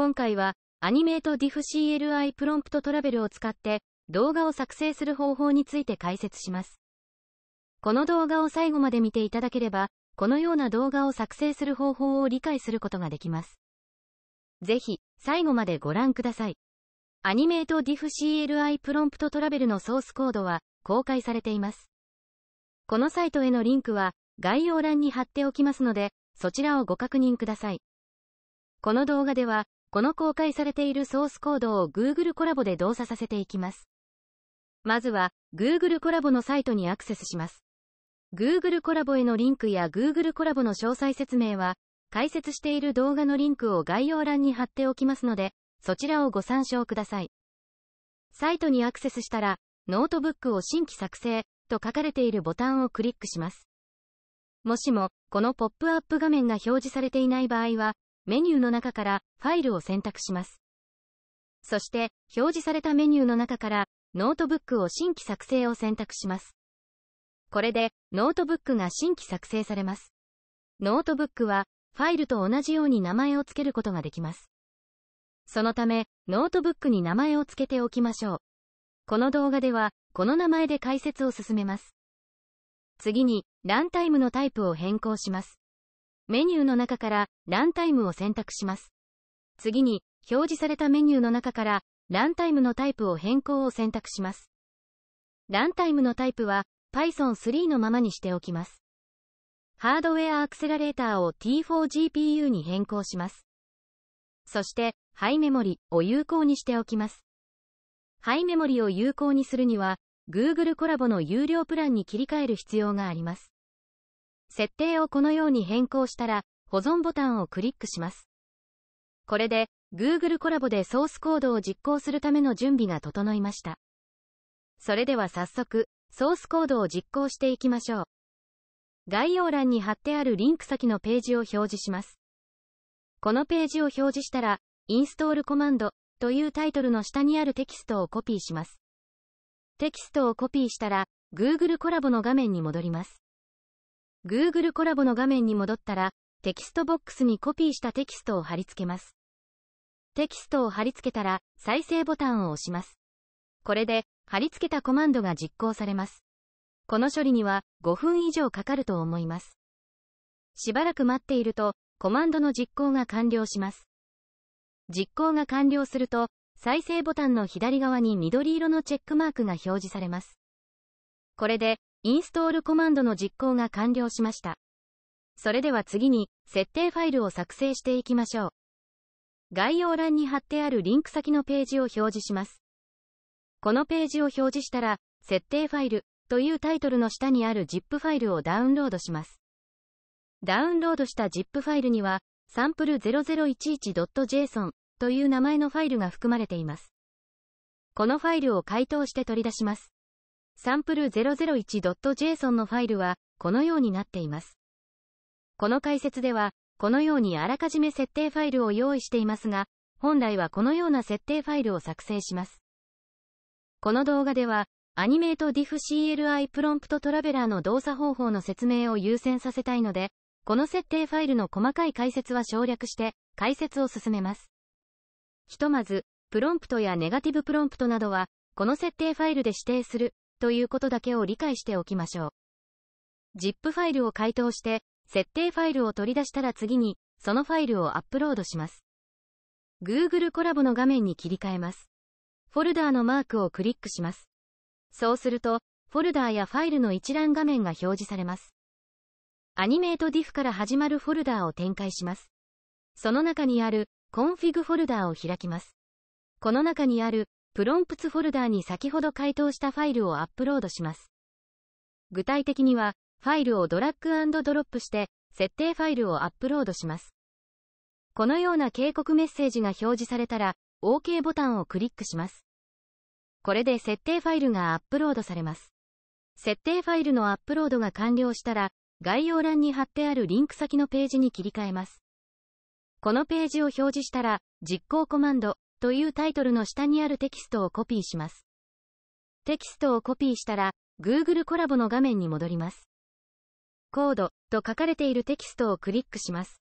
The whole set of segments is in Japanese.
今回は、アニメート DiffCLI プロンプトトラベルを使って、動画を作成する方法について解説します。この動画を最後まで見ていただければ、このような動画を作成する方法を理解することができます。ぜひ、最後までご覧ください。アニメート DiffCLI プロンプトトラベルのソースコードは公開されています。このサイトへのリンクは概要欄に貼っておきますので、そちらをご確認ください。この動画では、この公開されているソースコードを Google コラボで動作させていきます。まずは、Google コラボのサイトにアクセスします。Google コラボへのリンクや Google コラボの詳細説明は、解説している動画のリンクを概要欄に貼っておきますので、そちらをご参照ください。サイトにアクセスしたら、ノートブックを新規作成と書かれているボタンをクリックします。もしも、このポップアップ画面が表示されていない場合は、メニューの中からファイルを選択します。そして、表示されたメニューの中から、ノートブックを新規作成を選択します。これで、ノートブックが新規作成されます。ノートブックは、ファイルと同じように名前を付けることができます。そのため、ノートブックに名前を付けておきましょう。この動画では、この名前で解説を進めます。次に、ランタイムのタイプを変更します。メニューの中からランタイムを選択します。次に、表示されたメニューの中からランタイムのタイプを変更を選択します。ランタイムのタイプは Python 3のままにしておきます。ハードウェアアクセラレーターを T4GPU に変更します。そして、ハイメモリを有効にしておきます。ハイメモリを有効にするには、Google コラボの有料プランに切り替える必要があります。設定をこのように変更したら、保存ボタンをクリックします。これで、Google コラボでソースコードを実行するための準備が整いました。それでは早速、ソースコードを実行していきましょう。概要欄に貼ってあるリンク先のページを表示します。このページを表示したら、インストールコマンドというタイトルの下にあるテキストをコピーします。テキストをコピーしたら、Google コラボの画面に戻ります。Google コラボの画面に戻ったら、テキストボックスにコピーしたテキストを貼り付けます。テキストを貼り付けたら、再生ボタンを押します。これで、貼り付けたコマンドが実行されます。この処理には5分以上かかると思います。しばらく待っていると、コマンドの実行が完了します。実行が完了すると、再生ボタンの左側に緑色のチェックマークが表示されます。これで、インストールコマンドの実行が完了しました。それでは次に、設定ファイルを作成していきましょう。概要欄に貼ってあるリンク先のページを表示します。このページを表示したら、設定ファイルというタイトルの下にある ZIP ファイルをダウンロードします。ダウンロードした ZIP ファイルには、サンプル 0011.json という名前のファイルが含まれています。このファイルを解凍して取り出します。サンプル 001.json のファイルは、このようになっています。この解説では、このようにあらかじめ設定ファイルを用意していますが、本来はこのような設定ファイルを作成します。この動画では、アニメート diffcli プロンプトトラベラーの動作方法の説明を優先させたいので、この設定ファイルの細かい解説は省略して、解説を進めます。ひとまず、プロンプトやネガティブプロンプトなどは、この設定ファイルで指定するということだけを理解しておきましょう。ZIP ファイルを解凍して、設定ファイルを取り出したら次に、そのファイルをアップロードします。Google コラボの画面に切り替えます。フォルダーのマークをクリックします。そうすると、フォルダーやファイルの一覧画面が表示されます。アニメート d i f から始まるフォルダーを展開します。その中にある config フォルダーを開きます。この中にあるプロンプツフォルダーに先ほど回答したファイルをアップロードします。具体的には、ファイルをドラッグドロップして、設定ファイルをアップロードします。このような警告メッセージが表示されたら、OK ボタンをクリックします。これで設定ファイルがアップロードされます。設定ファイルのアップロードが完了したら、概要欄に貼ってあるリンク先のページに切り替えます。このページを表示したら、実行コマンド、というタイトルの下にあるテキストをコピーします。テキストをコピーしたら、Google コラボの画面に戻ります。コードと書かれているテキストをクリックします。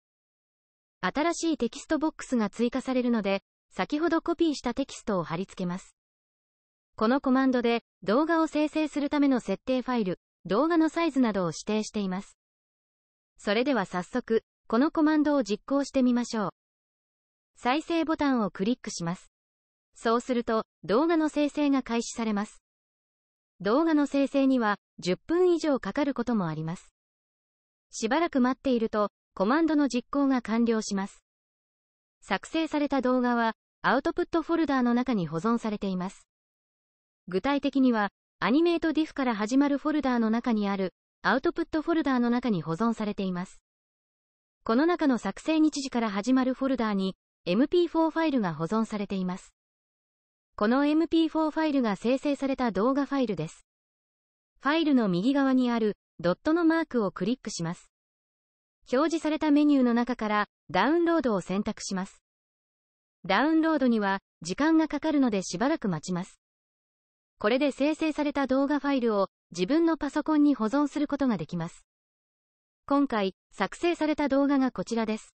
新しいテキストボックスが追加されるので、先ほどコピーしたテキストを貼り付けます。このコマンドで動画を生成するための設定ファイル、動画のサイズなどを指定しています。それでは早速、このコマンドを実行してみましょう。再生ボタンをクリックします。そうすると、動画の生成が開始されます。動画の生成には、10分以上かかることもあります。しばらく待っていると、コマンドの実行が完了します。作成された動画は、アウトプットフォルダーの中に保存されています。具体的には、アニメート d i f から始まるフォルダーの中にある、アウトプットフォルダーの中に保存されています。この中の作成日時から始まるフォルダーに、MP4 ファイルが保存されています。この MP4 ファイルが生成された動画ファイルです。ファイルの右側にあるドットのマークをクリックします。表示されたメニューの中からダウンロードを選択します。ダウンロードには時間がかかるのでしばらく待ちます。これで生成された動画ファイルを自分のパソコンに保存することができます。今回作成された動画がこちらです。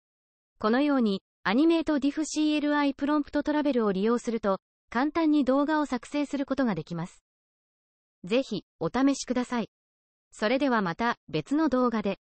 このようにアニメート DIFCLI プロンプトトラベルを利用すると、簡単に動画を作成することができます。ぜひ、お試しください。それではまた、別の動画で。